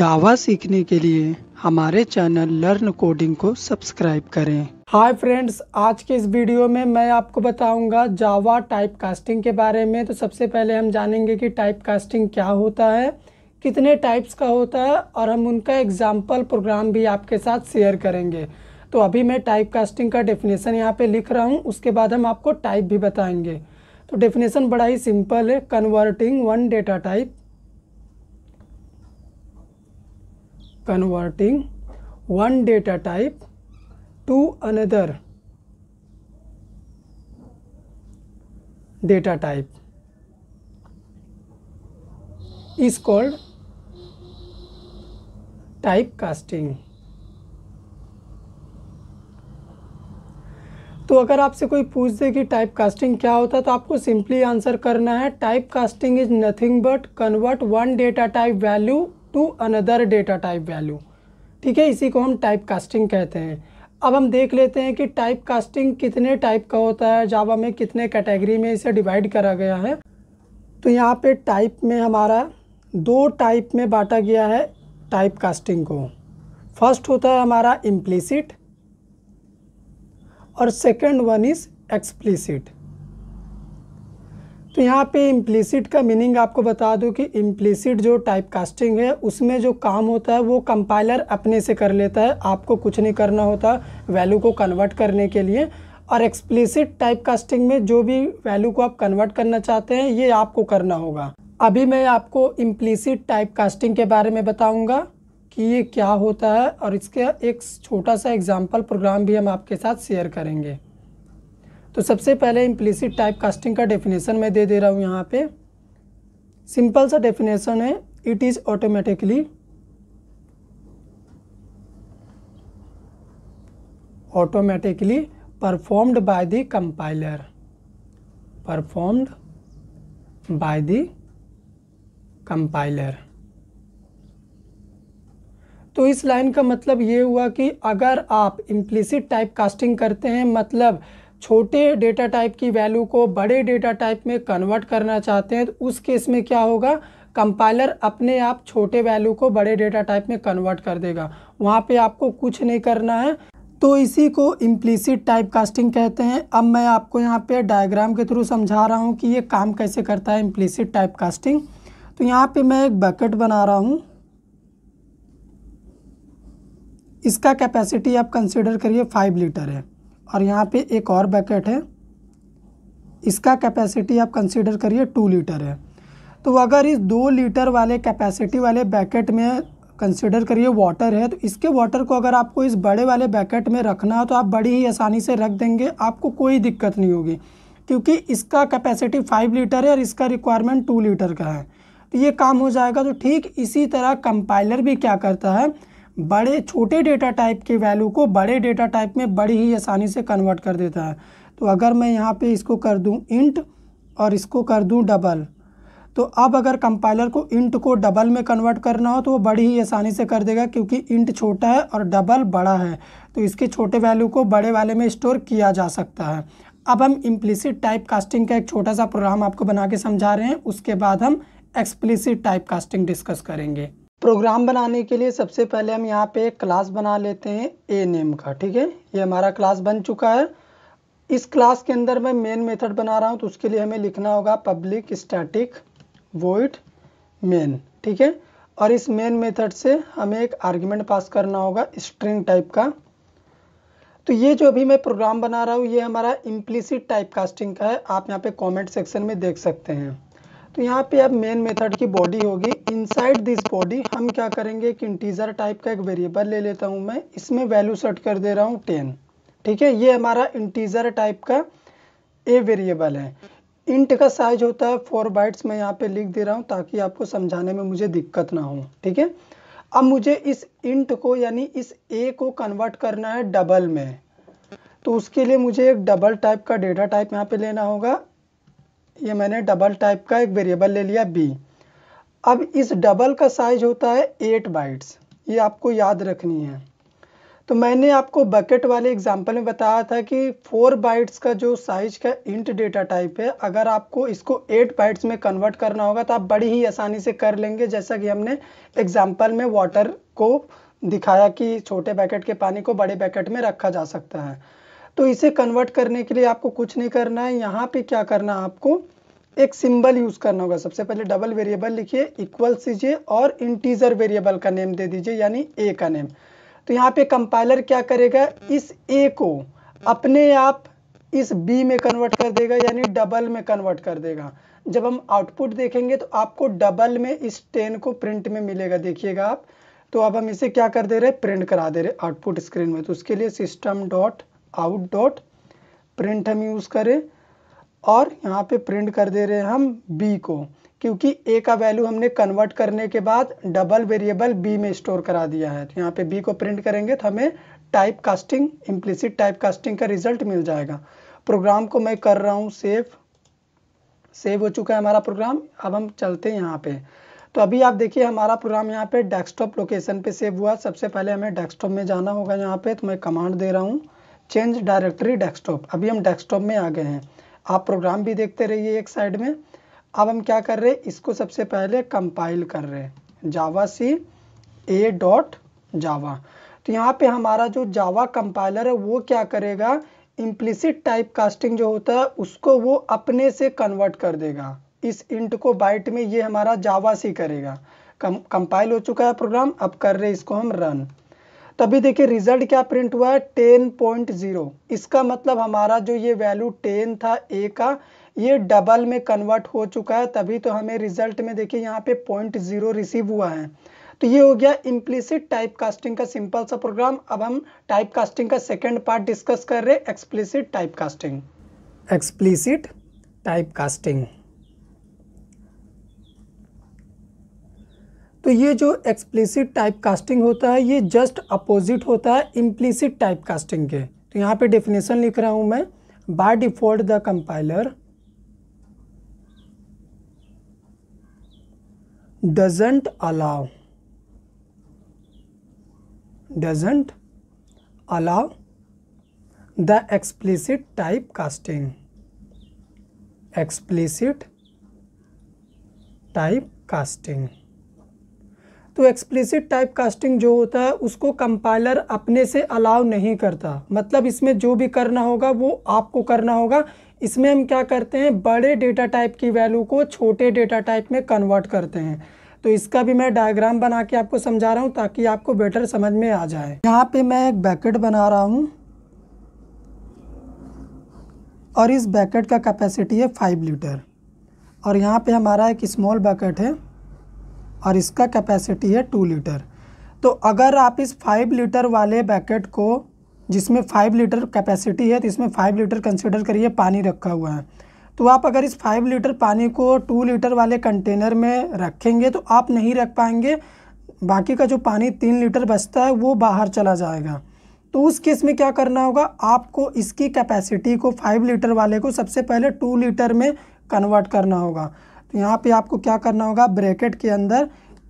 जावा सीखने के लिए हमारे चैनल लर्न कोडिंग को सब्सक्राइब करें हाय फ्रेंड्स आज के इस वीडियो में मैं आपको बताऊंगा जावा टाइप कास्टिंग के बारे में तो सबसे पहले हम जानेंगे कि टाइप कास्टिंग क्या होता है कितने टाइप्स का होता है और हम उनका एग्जाम्पल प्रोग्राम भी आपके साथ शेयर करेंगे तो अभी मैं टाइप कास्टिंग का डेफिनेशन यहाँ पे लिख रहा हूँ उसके बाद हम आपको टाइप भी बताएंगे तो डेफिनेशन बड़ा ही सिंपल है converting one data type converting one data type to another data type is called typecasting तो अगर आपसे कोई पूछ दे कि टाइप कास्टिंग क्या होता है तो आपको सिंपली आंसर करना है type casting is nothing but convert one data type value to another data type value ठीक है इसी को हम टाइप कास्टिंग कहते हैं अब हम देख लेते हैं कि टाइप कास्टिंग कितने टाइप का होता है जावा में कितने कैटेगरी में इसे डिवाइड करा गया है तो यहाँ पे टाइप में हमारा दो टाइप में बांटा गया है टाइप कास्टिंग को फर्स्ट होता है हमारा इम्प्लिसिट और सेकंड वन इज़ एक्सप्लिसिट तो यहाँ पे इम्प्लीसिट का मीनिंग आपको बता दूँ कि इम्प्लीसिट जो टाइप कास्टिंग है उसमें जो काम होता है वो कंपाइलर अपने से कर लेता है आपको कुछ नहीं करना होता वैल्यू को कन्वर्ट करने के लिए और एक्सप्लिसिट टाइप कास्टिंग में जो भी वैल्यू को आप कन्वर्ट करना चाहते हैं ये आपको करना होगा अभी मैं आपको इम्प्लीसिट टाइप कास्टिंग के बारे में बताऊँगा कि ये क्या होता है और इसका एक छोटा सा एग्ज़ाम्पल प्रोग्राम भी हम आपके साथ शेयर करेंगे तो सबसे पहले इम्प्लिसिट टाइप कास्टिंग का डेफिनेशन मैं दे दे रहा हूँ यहाँ पे सिंपल सा डेफिनेशन है it is automatically automatically performed by the compiler performed by the compiler तो इस लाइन का मतलब ये हुआ कि अगर आप इम्प्लिसिट टाइप कास्टिंग करते हैं मतलब छोटे डेटा टाइप की वैल्यू को बड़े डेटा टाइप में कन्वर्ट करना चाहते हैं तो उस केस में क्या होगा कंपाइलर अपने आप छोटे वैल्यू को बड़े डेटा टाइप में कन्वर्ट कर देगा वहाँ पे आपको कुछ नहीं करना है तो इसी को इम्प्लीसिड टाइप कास्टिंग कहते हैं अब मैं आपको यहाँ पे डायग्राम के थ्रू समझा रहा हूँ कि ये काम कैसे करता है इम्प्लीसिड टाइप कास्टिंग तो यहाँ पे मैं एक बकेट बना रहा हूँ इसका कैपेसिटी आप कंसिडर करिए फाइव लीटर है और यहाँ पे एक और बैकेट है इसका कैपेसिटी आप कंसीडर करिए टू लीटर है तो अगर इस दो लीटर वाले कैपेसिटी वाले बैकेट में कंसिडर करिए वाटर है तो इसके वाटर को अगर आपको इस बड़े वाले बैकेट में रखना हो तो आप बड़ी ही आसानी से रख देंगे आपको कोई दिक्कत नहीं होगी क्योंकि इसका कैपेसिटी फाइव लीटर है और इसका रिक्वायरमेंट टू लीटर का है तो ये काम हो जाएगा तो ठीक इसी तरह कंपाइलर भी क्या करता है बड़े छोटे डेटा टाइप के वैल्यू को बड़े डेटा टाइप में बड़ी ही आसानी से कन्वर्ट कर देता है तो अगर मैं यहाँ पे इसको कर दूँ इंट और इसको कर दूँ डबल तो अब अगर कंपाइलर को इंट को डबल में कन्वर्ट करना हो तो वो बड़ी ही आसानी से कर देगा क्योंकि इंट छोटा है और डबल बड़ा है तो इसके छोटे वैल्यू को बड़े वाले में स्टोर किया जा सकता है अब हम इम्प्लिसिट टाइप कास्टिंग का एक छोटा सा प्रोग्राम आपको बना के समझा रहे हैं उसके बाद हम एक्सप्लिसिट टाइप कास्टिंग डिस्कस करेंगे प्रोग्राम बनाने के लिए सबसे पहले हम यहाँ पे क्लास बना लेते हैं ए नेम का ठीक है ये हमारा क्लास बन चुका है इस क्लास के अंदर मैं मेन मेथड बना रहा हूँ तो उसके लिए हमें लिखना होगा पब्लिक स्टैटिक वोइड मेन ठीक है और इस मेन मेथड से हमें एक आर्ग्यूमेंट पास करना होगा स्ट्रिंग टाइप का तो ये जो अभी मैं प्रोग्राम बना रहा हूँ ये हमारा इम्प्लिसिट टाइप कास्टिंग का है आप यहाँ पे कमेंट सेक्शन में देख सकते हैं तो यहाँ पे अब मेन मेथड की बॉडी होगी इनसाइड दिस बॉडी हम क्या करेंगे कि इंटीजर टाइप का एक वेरिएबल ले लेता हूँ मैं इसमें वैल्यू सेट कर दे रहा हूँ टेन ठीक है ये हमारा इंटीजर टाइप का ए वेरिएबल है इंट का साइज होता है फोर बाइट्स मैं यहाँ पे लिख दे रहा हूँ ताकि आपको समझाने में मुझे दिक्कत ना हो ठीक है अब मुझे इस इंट को यानी इस ए को कन्वर्ट करना है डबल में तो उसके लिए मुझे एक डबल टाइप का डेटा टाइप यहाँ पे लेना होगा ये मैंने डबल टाइप का एक वेरिएबल ले लिया बी अब इस डबल का साइज होता है एट बाइट्स ये आपको याद रखनी है तो मैंने आपको बकेट वाले एग्जाम्पल में बताया था कि फोर बाइट्स का जो साइज का इंट डेटा टाइप है अगर आपको इसको एट बाइट्स में कन्वर्ट करना होगा तो आप बड़ी ही आसानी से कर लेंगे जैसा कि हमने एग्जाम्पल में वाटर को दिखाया कि छोटे बैकेट के पानी को बड़े बैकेट में रखा जा सकता है तो इसे कन्वर्ट करने के लिए आपको कुछ नहीं करना है यहाँ पे क्या करना आपको एक सिंबल यूज करना होगा सबसे पहले डबल वेरिएबल लिखिए इक्वल सीजिए और इंटीजर वेरिएबल का नेम दे दीजिए यानी ए का नेम तो यहाँ पे कंपाइलर क्या करेगा इस ए को अपने आप इस बी में कन्वर्ट कर देगा यानी डबल में कन्वर्ट कर देगा जब हम आउटपुट देखेंगे तो आपको डबल में इस टेन को प्रिंट में मिलेगा देखिएगा आप तो अब हम इसे क्या कर दे रहे प्रिंट करा दे रहे आउटपुट स्क्रीन में तो उसके लिए system dot out dot print हम यूज़ करें और यहाँ पे प्रिंट कर दे रहे हैं हम बी को क्योंकि ए का वैल्यू हमने कन्वर्ट करने के बाद डबल वेरिएबल बी में स्टोर करा दिया है तो यहाँ पे बी को प्रिंट करेंगे तो हमें type casting implicit type casting का रिजल्ट मिल जाएगा प्रोग्राम को मैं कर रहा हूँ सेव सेव हो चुका है हमारा प्रोग्राम अब हम चलते हैं यहाँ पे तो अभी आप देखिए हमारा प्रोग्राम यहाँ पे डेस्कटॉप लोकेशन पे सेव हुआ सबसे पहले हमें डेस्कटॉप में जाना होगा यहाँ पे तो मैं कमांड दे रहा हूँ चेंज डायरेक्टरी डेस्कटॉप अभी हम डेस्कटॉप में आ गए हैं आप प्रोग्राम भी देखते रहिए एक साइड में अब हम क्या कर रहे हैं इसको सबसे पहले कंपाइल कर रहे हैं जावा सी ए डॉट जावा तो यहाँ पे हमारा जो जावा कंपाइलर है वो क्या करेगा इम्प्लिसिट टाइप कास्टिंग जो होता है उसको वो अपने से कन्वर्ट कर देगा इस इंट को बाइट में ये हमारा जावा सी करेगा कंपाइल हो चुका है प्रोग्राम अब कर रहे इसको हम रन तभी देखिए रिजल्ट क्या प्रिंट हुआ है टेन पॉइंट जीरो इसका मतलब हमारा जो ये वैल्यू टेन था ए का ये डबल में कन्वर्ट हो चुका है तभी तो हमें रिजल्ट में देखिए यहाँ पे पॉइंट जीरो रिसीव हुआ है तो ये हो गया इम्प्लिसिट टाइप कास्टिंग का सिंपल सा प्रोग्राम अब हम टाइप कास्टिंग का सेकेंड पार्ट डिस्कस कर रहे हैं explicit type casting explicit type casting तो ये जो एक्सप्लिसिट टाइप कास्टिंग होता है ये जस्ट अपोजिट होता है इम्प्लिसिट टाइप कास्टिंग के तो यहाँ पे डेफिनेशन लिख रहा हूँ मैं by default the compiler doesn't allow doesn't allow the explicit type casting explicit type casting तो एक्सप्लिसिट टाइप कास्टिंग जो होता है उसको कंपाइलर अपने से अलाउ नहीं करता मतलब इसमें जो भी करना होगा वो आपको करना होगा इसमें हम क्या करते हैं बड़े डेटा टाइप की वैल्यू को छोटे डेटा टाइप में कन्वर्ट करते हैं तो इसका भी मैं डायग्राम बना के आपको समझा रहा हूँ ताकि आपको बेटर समझ में आ जाए यहाँ पे मैं एक बैकेट बना रहा हूँ और इस बैकेट का कैपेसिटी है फाइव लीटर और यहाँ पे हमारा एक स्मॉल बकेट है और इसका कैपेसिटी है टू लीटर तो अगर आप इस फाइव लीटर वाले बैकेट को जिसमें फाइव लीटर कैपेसिटी है तो इसमें फाइव लीटर कंसिडर करिए पानी रखा हुआ है तो आप अगर इस फाइव लीटर पानी को टू लीटर वाले कंटेनर में रखेंगे तो आप नहीं रख पाएंगे बाकी का जो पानी तीन लीटर बचता है वो बाहर चला जाएगा तो उस केस में क्या करना होगा आपको इसकी कैपेसिटी को फाइव लीटर वाले को सबसे पहले टू लीटर में कन्वर्ट करना होगा तो यहाँ पे आपको क्या करना होगा ब्रैकेट के अंदर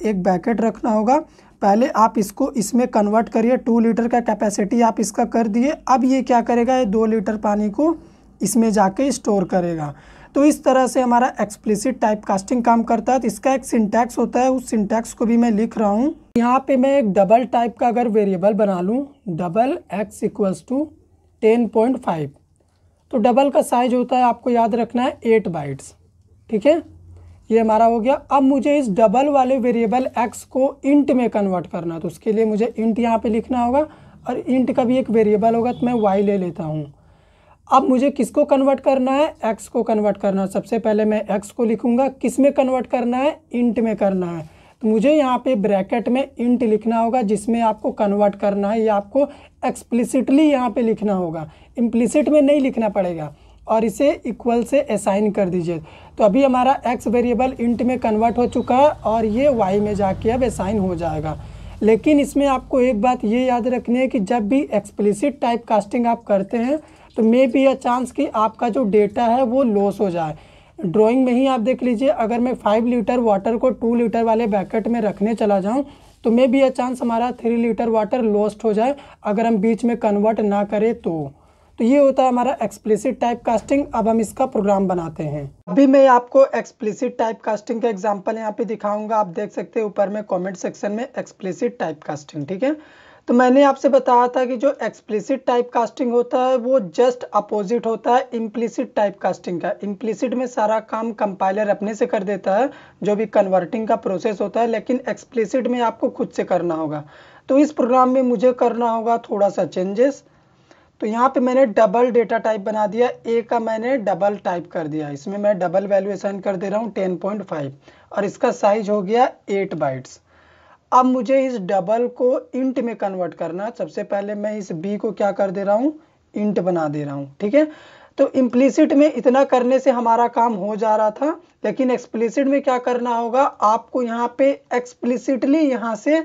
एक बैकेट रखना होगा पहले आप इसको इसमें कन्वर्ट करिए टू लीटर का कैपेसिटी आप इसका कर दिए अब ये क्या करेगा ये दो लीटर पानी को इसमें जाके स्टोर करेगा तो इस तरह से हमारा एक्सप्लिसिट टाइप कास्टिंग काम करता है तो इसका एक सिंटैक्स होता है उस सिंटैक्स को भी मैं लिख रहा हूँ यहाँ पे मैं एक डबल टाइप का अगर वेरिएबल बना लूँ double X equals to ten point five तो डबल का साइज होता है आपको याद रखना है एट बाइट्स ठीक है ये हमारा हो गया अब मुझे इस डबल वाले वेरिएबल एक्स को इंट में कन्वर्ट करना है तो उसके लिए मुझे इंट यहाँ पे लिखना होगा और इंट का भी एक वेरिएबल होगा तो मैं वाई ले लेता हूँ अब मुझे किसको कन्वर्ट करना है एक्स को कन्वर्ट करना है सबसे पहले मैं एक्स को लिखूंगा किस में कन्वर्ट करना है इंट में करना है तो मुझे यहाँ पे ब्रैकेट में इंट लिखना होगा जिसमें आपको कन्वर्ट करना है या आपको एक्सप्लिसिटली यहाँ पे लिखना होगा इम्प्लिसिट में नहीं लिखना पड़ेगा और इसे इक्वल से असाइन कर दीजिए तो अभी हमारा एक्स वेरिएबल इंट में कन्वर्ट हो चुका है और ये वाई में जाके अब असाइन हो जाएगा लेकिन इसमें आपको एक बात ये याद रखनी है कि जब भी एक्सप्लिसिट टाइप कास्टिंग आप करते हैं तो मे बी अ चांस कि आपका जो डेटा है वो लॉस हो जाए ड्राइंग में ही आप देख लीजिए अगर मैं फाइव लीटर वाटर को टू लीटर वाले बैकेट में रखने चला जाऊं तो मे बी अ चांस हमारा थ्री लीटर वाटर लॉस्ट हो जाए अगर हम बीच में कन्वर्ट ना करें तो तो ये होता है हमारा एक्सप्लिसिट टाइप कास्टिंग अब हम इसका प्रोग्राम बनाते हैं अभी मैं आपको एक्सप्लिसिट टाइप कास्टिंग का एग्जाम्पल यहाँ पे दिखाऊंगा आप देख सकते हैं ऊपर में कॉमेंट सेक्शन में एक्सप्लिसिट टाइप कास्टिंग ठीक है तो मैंने आपसे बताया था कि जो एक्सप्लिसिट टाइप कास्टिंग होता है वो जस्ट अपोजिट होता है इम्प्लिसिट टाइप कास्टिंग का इम्प्लिसिट में सारा काम कंपाइलर अपने से कर देता है जो भी कन्वर्टिंग का प्रोसेस होता है लेकिन एक्सप्लिसिट में आपको खुद से करना होगा तो इस प्रोग्राम में मुझे करना होगा थोड़ा सा चेंजेस तो यहाँ पे मैंने डबल डेटा टाइप बना दिया ए का मैंने डबल टाइप कर दिया इसमें मैं डबल असाइन कर दे रहा हूँ टेन पॉइंट फाइव और इसका साइज हो गया एट बाइट्स अब मुझे इस डबल को इंट में कन्वर्ट करना सबसे पहले मैं इस बी को क्या कर दे रहा हूँ इंट बना दे रहा हूँ ठीक है तो इम्प्लीसिट में इतना करने से हमारा काम हो जा रहा था लेकिन एक्सप्लिसिट में क्या करना होगा आपको यहाँ पे एक्सप्लिसिटली यहाँ से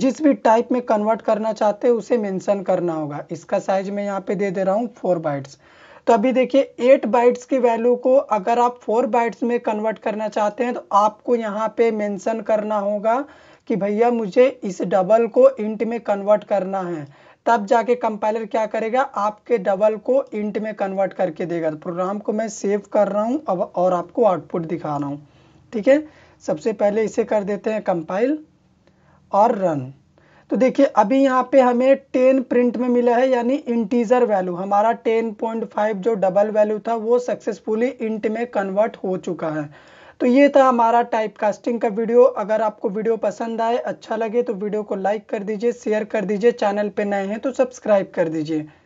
जिस भी टाइप में कन्वर्ट करना चाहते हैं उसे मेंशन करना होगा इसका साइज मैं यहाँ पे दे दे रहा हूँ फोर बाइट्स तो अभी देखिए एट बाइट्स की वैल्यू को अगर आप फोर बाइट्स में कन्वर्ट करना चाहते हैं तो आपको यहाँ पे मेंशन करना होगा कि भैया मुझे इस डबल को इंट में कन्वर्ट करना है तब जाके कंपाइलर क्या करेगा आपके डबल को इंट में कन्वर्ट करके देगा तो प्रोग्राम को मैं सेव कर रहा हूँ अब और आपको आउटपुट दिखा रहा हूँ ठीक है सबसे पहले इसे कर देते हैं कंपाइल और रन तो देखिए अभी यहाँ पे हमें टेन प्रिंट में मिला है यानी इंटीजर वैल्यू हमारा टेन पॉइंट फाइव जो डबल वैल्यू था वो सक्सेसफुली इंट में कन्वर्ट हो चुका है तो ये था हमारा टाइप कास्टिंग का वीडियो अगर आपको वीडियो पसंद आए अच्छा लगे तो वीडियो को लाइक कर दीजिए शेयर कर दीजिए चैनल पे नए हैं तो सब्सक्राइब कर दीजिए